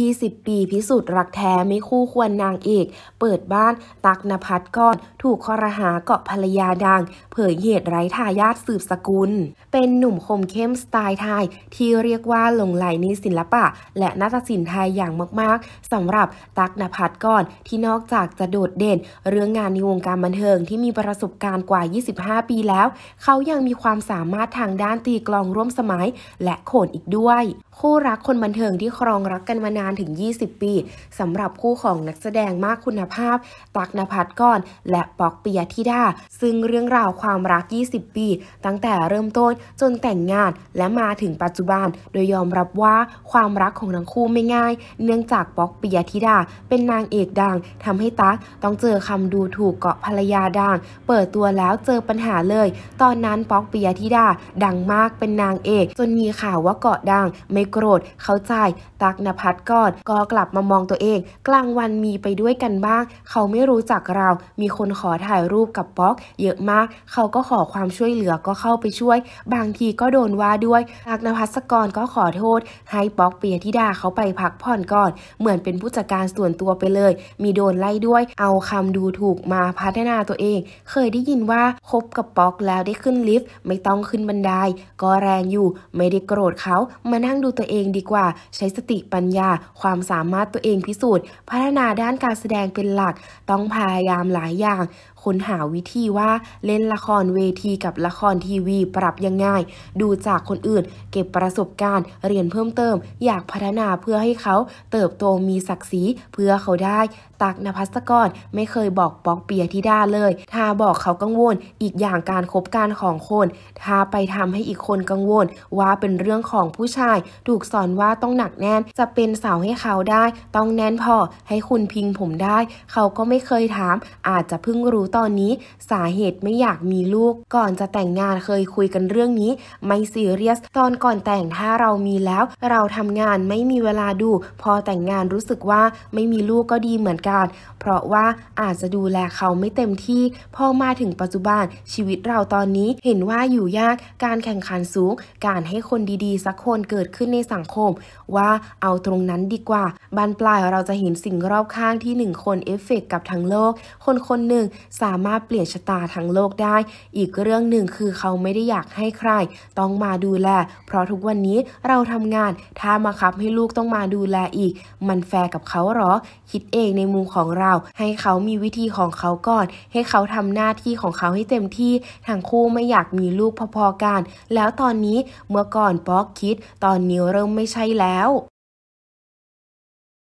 20ปีพิสูจน์รักแท้ไม่คู่ควรนางเอก เปิดบ้านตักนภัสก้อนถูกคอรหาเกาะภรรยาดัง เผยเหตุไร้ทายาทสืบสกุล เป็นหนุ่มคมเข้มสไตล์ไทยที่เรียกว่าหลงไหลในศิลปะ และนาฏศิลป์ไทยอย่างมากๆสำหรับตักนภัสก้อนที่นอกจากจะโดดเด่น เรื่องงานในวงการบันเทิงที่มีประสบการณ์กว่า 25 ปีแล้ว เขายังมีความสามารถทางด้านตีกลองร่วมสมัยและโขนอีกด้วย คู่รักคนบันเทิงที่ครองรักกันมานานานถึง 20 ปีสำหรับคู่ของนักแสดงมากคุณภาพ ตักนภัทรก้อนและปอกเปียธิดา ซึ่งเรื่องราวความรัก 20 ปี ตั้งแต่เริ่มต้นจนแต่งงานและมาถึงปัจจุบัน โดยยอมรับว่าความรักของทั้งคู่ไม่ง่าย เนื่องจากปอกปียธิดาเป็นนางเอกดังทำให้ตักต้องเจอคำดูถูกเกาะภรรยาดังเปิดตัวแล้วเจอปัญหาเลย ตอนนั้นปอกปียธิดาดังมากเป็นนางเอก จนมีข่าวว่าเกาะดังไม่โกรธเข้าใจตักนภัทรก่อนก็กลับมามองตัวเอง กลางวันมีไปด้วยกันบ้าง เขาไม่รู้จักเรา มีคนขอถ่ายรูปกับป๊อก เยอะมาก เขาก็ขอความช่วยเหลือก็เข้าไปช่วย บางทีก็โดนว่าด้วยตากนภัสกรก็ขอโทษ ให้ป๊อกเปียธิดาเขาไปพักผ่อนก่อน เหมือนเป็นผู้จัดการส่วนตัวไปเลย มีโดนไล่ด้วย เอาคำดูถูกมาพัฒนาตัวเอง เคยได้ยินว่าคบกับป๊อกแล้วได้ขึ้นลิฟต์ไม่ต้องขึ้นบันได ก็แรงอยู่ ไม่ได้โกรธเขา มานั่งดูตัวเองดีกว่า ใช้สติปัญญาความสามารถตัวเองพิสูจน์ พัฒนาด้านการแสดงเป็นหลักต้องพยายามหลายอย่างค้นหาวิธีว่าเล่นละครเวทีกับละครทีวีปรับยังไงดูจากคนอื่น เก็บประสบการณ์เรียนเพิ่มเติม อยากพัฒนาเพื่อให้เขาเติบโตมีศักดิ์ศรีเพื่อเขาได้ ตักนภัสกรไม่เคยบอกปอกเปียที่ดาเลย ถ้าบอกเขากังวลอีกอย่างการคบการของคน ถ้าไปทำให้อีกคนกังวลว่าเป็นเรื่องของผู้ชายถูกสอนว่าต้องหนักแน่นจะเป็นสาให้เขาได้ ต้องแน่นพอให้คุณพิงผมได้ เขาก็ไม่เคยถาม อาจจะเพิ่งรู้ตอนนี้ สาเหตุไม่อยากมีลูก ก่อนจะแต่งงานเคยคุยกันเรื่องนี้ไม่ซีเรียส ตอนก่อนแต่งถ้าเรามีแล้ว เราทำงานไม่มีเวลาดู พอแต่งงานรู้สึกว่าไม่มีลูกก็ดีเหมือนกันเพราะว่าอาจจะดูแลเขาไม่เต็มที่พอมาถึงปัจจุบัน ชีวิตเราตอนนี้เห็นว่าอยู่ยากการแข่งขันสูงการให้คนดีๆ สักคนเกิดขึ้นในสังคม ว่าเอาตรงนั้นั้น ดีกว่าบานปลายเราจะเห็นสิ่งรอบข้างที่ 1 คนเอฟเฟกกับทั้งโลก คนคนหนึ่ง สามารถเปลี่ยนชะตาทั้งโลกได้ อีกเรื่องหนึ่งคือเขาไม่ได้อยากให้ใครต้องมาดูแล เพราะทุกวันนี้เราทำงาน ถ้ามาคับให้ลูกต้องมาดูแลอีก มันแฟร์กับเขาหรอ คิดเองในมุมของเรา ให้เขามีวิธีของเขาก่อน ให้เขาทำหน้าที่ของเขาให้เต็มที่ ทั้งคู่ไม่อยากมีลูกพอๆกัน แล้วตอนนี้เมื่อก่อนป๊อกคิด ตอนนี้เริ่มไม่ใช่แล้ว